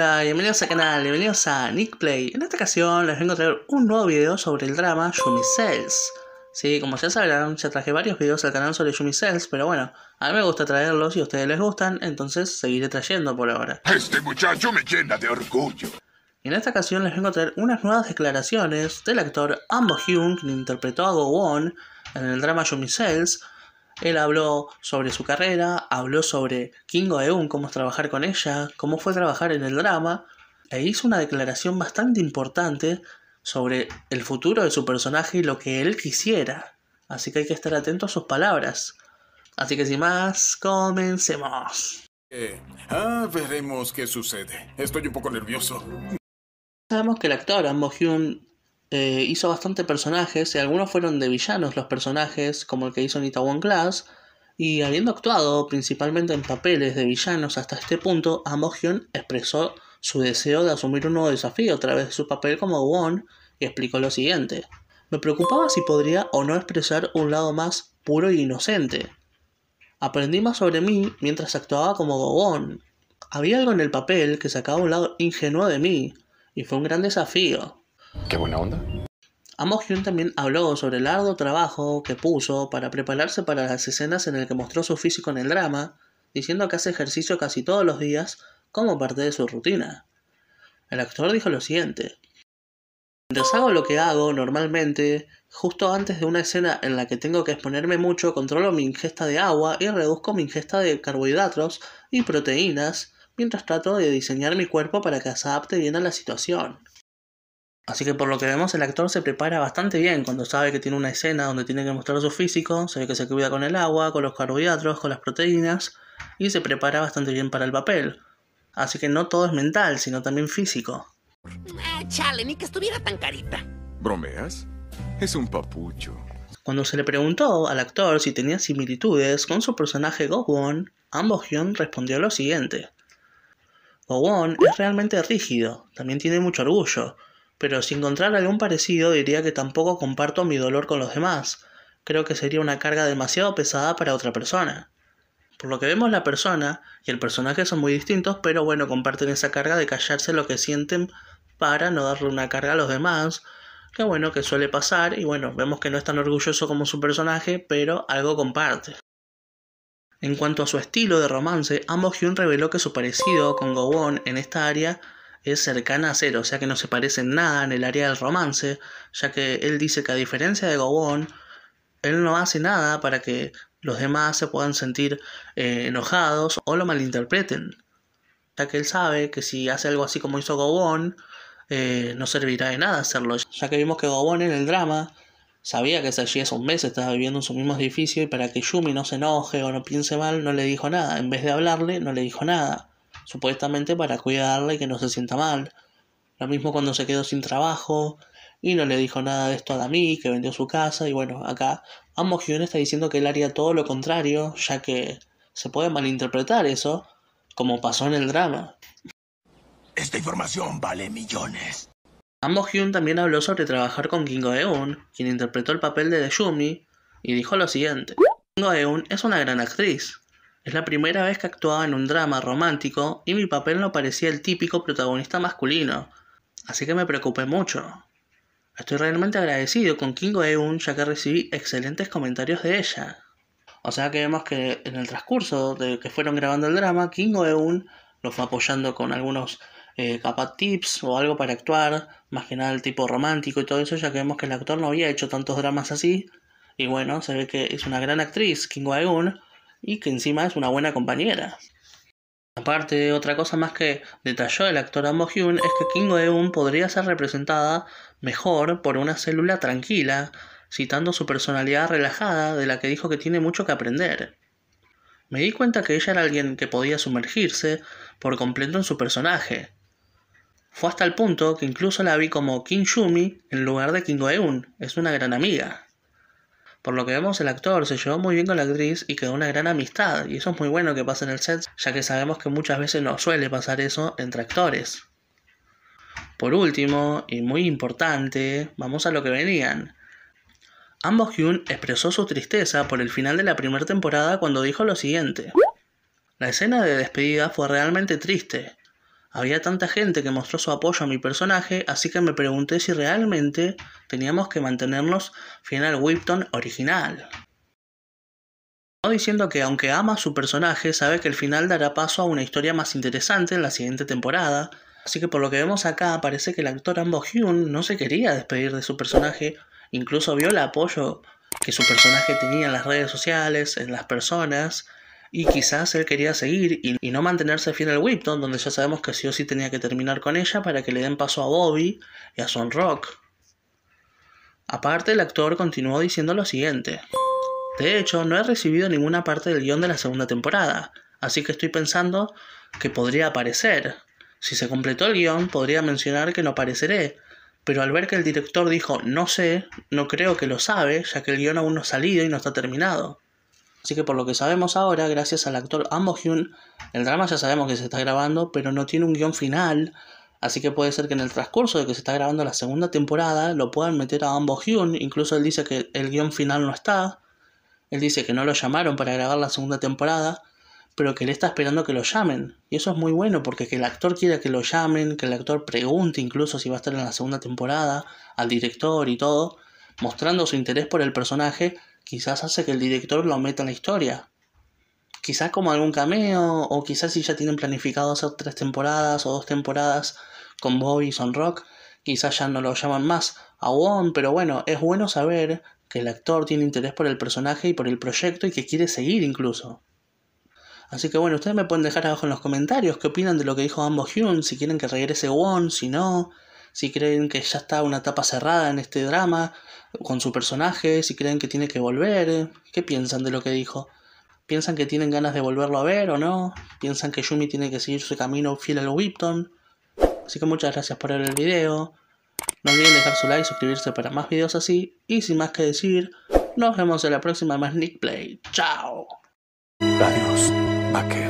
Hola, bienvenidos al canal, bienvenidos a Nick Play. En esta ocasión les vengo a traer un nuevo video sobre el drama Yumi Cells. Sí, como ya sabrán, ya traje varios videos al canal sobre Yumi Cells, pero bueno, a mí me gusta traerlos y a ustedes les gustan, entonces seguiré trayendo por ahora. Este muchacho me llena de orgullo. en esta ocasión les vengo a traer unas nuevas declaraciones del actor Ambo Hyun, quien interpretó a Go Won en el drama Yumi Cells, él habló sobre su carrera, habló sobre King Eun, cómo es trabajar con ella, cómo fue trabajar en el drama, e hizo una declaración bastante importante sobre el futuro de su personaje y lo que él quisiera. Así que hay que estar atento a sus palabras. Así que sin más, comencemos. Eh, ah, veremos qué sucede. Estoy un poco nervioso. Sabemos que el actor Ambo Hyun eh, hizo bastante personajes y algunos fueron de villanos los personajes, como el que hizo Nita One Class, y habiendo actuado principalmente en papeles de villanos hasta este punto, Amogion expresó su deseo de asumir un nuevo desafío a través de su papel como Won y explicó lo siguiente. Me preocupaba si podría o no expresar un lado más puro e inocente. Aprendí más sobre mí mientras actuaba como Won. Había algo en el papel que sacaba un lado ingenuo de mí, y fue un gran desafío. Qué buena onda. Amos Hyun también habló sobre el arduo trabajo que puso para prepararse para las escenas en las que mostró su físico en el drama, diciendo que hace ejercicio casi todos los días como parte de su rutina. El actor dijo lo siguiente. Mientras hago lo que hago normalmente, justo antes de una escena en la que tengo que exponerme mucho, controlo mi ingesta de agua y reduzco mi ingesta de carbohidratos y proteínas mientras trato de diseñar mi cuerpo para que se adapte bien a la situación. Así que por lo que vemos el actor se prepara bastante bien cuando sabe que tiene una escena donde tiene que mostrar su físico, sabe que se cuida con el agua, con los carbohidratos, con las proteínas y se prepara bastante bien para el papel. Así que no todo es mental, sino también físico. ni que estuviera tan carita. ¿Bromeas? Es un papucho. Cuando se le preguntó al actor si tenía similitudes con su personaje Go ambos Hyun respondió lo siguiente. Go es realmente rígido, también tiene mucho orgullo, pero si encontrara algún parecido diría que tampoco comparto mi dolor con los demás. Creo que sería una carga demasiado pesada para otra persona. Por lo que vemos la persona y el personaje son muy distintos, pero bueno, comparten esa carga de callarse lo que sienten para no darle una carga a los demás, que bueno, que suele pasar y bueno, vemos que no es tan orgulloso como su personaje, pero algo comparte. En cuanto a su estilo de romance, Ambo Hyun reveló que su parecido con Gowon en esta área es cercana a cero, o sea que no se parecen nada en el área del romance, ya que él dice que a diferencia de Gobón, él no hace nada para que los demás se puedan sentir eh, enojados o lo malinterpreten, ya que él sabe que si hace algo así como hizo Gobón, eh, no servirá de nada hacerlo, ya que vimos que Gobón en el drama sabía que allí hace un mes estaba viviendo en su mismo edificio y para que Yumi no se enoje o no piense mal, no le dijo nada, en vez de hablarle, no le dijo nada supuestamente para cuidarla y que no se sienta mal. Lo mismo cuando se quedó sin trabajo y no le dijo nada de esto a Dami, que vendió su casa y bueno, acá ambos Hyun está diciendo que él haría todo lo contrario, ya que se puede malinterpretar eso, como pasó en el drama. Esta información vale millones. Ambos Hyun también habló sobre trabajar con Kingo Eun, quien interpretó el papel de Dejumi, y dijo lo siguiente. Kingo Eun es una gran actriz, es la primera vez que actuaba en un drama romántico y mi papel no parecía el típico protagonista masculino, así que me preocupé mucho. Estoy realmente agradecido con Kingo Eun ya que recibí excelentes comentarios de ella. O sea que vemos que en el transcurso de que fueron grabando el drama, Kingo Eun lo fue apoyando con algunos eh, tips o algo para actuar, más que nada el tipo romántico y todo eso, ya que vemos que el actor no había hecho tantos dramas así. Y bueno, se ve que es una gran actriz, Kingo Eun, y que encima es una buena compañera. Aparte, otra cosa más que detalló el actor Amo Hyun es que King Eun podría ser representada mejor por una célula tranquila, citando su personalidad relajada de la que dijo que tiene mucho que aprender. Me di cuenta que ella era alguien que podía sumergirse por completo en su personaje. Fue hasta el punto que incluso la vi como Kim Shumi en lugar de King Eun, es una gran amiga. Por lo que vemos, el actor se llevó muy bien con la actriz y quedó una gran amistad, y eso es muy bueno que pase en el set, ya que sabemos que muchas veces no suele pasar eso entre actores. Por último, y muy importante, vamos a lo que venían. Ambos Hyun expresó su tristeza por el final de la primera temporada cuando dijo lo siguiente. La escena de despedida fue realmente triste, había tanta gente que mostró su apoyo a mi personaje, así que me pregunté si realmente teníamos que mantenernos fiel al Whipton original. No diciendo que aunque ama su personaje, sabe que el final dará paso a una historia más interesante en la siguiente temporada, así que por lo que vemos acá parece que el actor Ambo Hyun no se quería despedir de su personaje, incluso vio el apoyo que su personaje tenía en las redes sociales, en las personas, y quizás él quería seguir y, no mantenerse fiel al Whipton, donde ya sabemos que sí o sí tenía que terminar con ella para que le den paso a Bobby y a Son Rock. Aparte, el actor continuó diciendo lo siguiente. De hecho, no he recibido ninguna parte del guión de la segunda temporada, así que estoy pensando que podría aparecer. Si se completó el guión, podría mencionar que no apareceré, pero al ver que el director dijo no sé, no creo que lo sabe, ya que el guión aún no ha salido y no está terminado. Así que por lo que sabemos ahora, gracias al actor Ambo Hyun, el drama ya sabemos que se está grabando, pero no tiene un guión final. Así que puede ser que en el transcurso de que se está grabando la segunda temporada lo puedan meter a Ambo Hyun. Incluso él dice que el guión final no está. Él dice que no lo llamaron para grabar la segunda temporada, pero que él está esperando que lo llamen. Y eso es muy bueno porque que el actor quiera que lo llamen, que el actor pregunte incluso si va a estar en la segunda temporada, al director y todo, mostrando su interés por el personaje, quizás hace que el director lo meta en la historia. Quizás como algún cameo, o quizás si ya tienen planificado hacer tres temporadas o dos temporadas con Bobby y Son Rock, quizás ya no lo llaman más a Won, pero bueno, es bueno saber que el actor tiene interés por el personaje y por el proyecto y que quiere seguir incluso. Así que bueno, ustedes me pueden dejar abajo en los comentarios qué opinan de lo que dijo ambos Hyun, si quieren que regrese Won, si no, si creen que ya está una etapa cerrada en este drama con su personaje, si creen que tiene que volver, ¿qué piensan de lo que dijo? ¿Piensan que tienen ganas de volverlo a ver o no? ¿Piensan que Yumi tiene que seguir su camino fiel a los Whipton? Así que muchas gracias por ver el video. No olviden dejar su like, suscribirse para más videos así. Y sin más que decir, nos vemos en la próxima más Nick Play. ¡Chao! Adiós,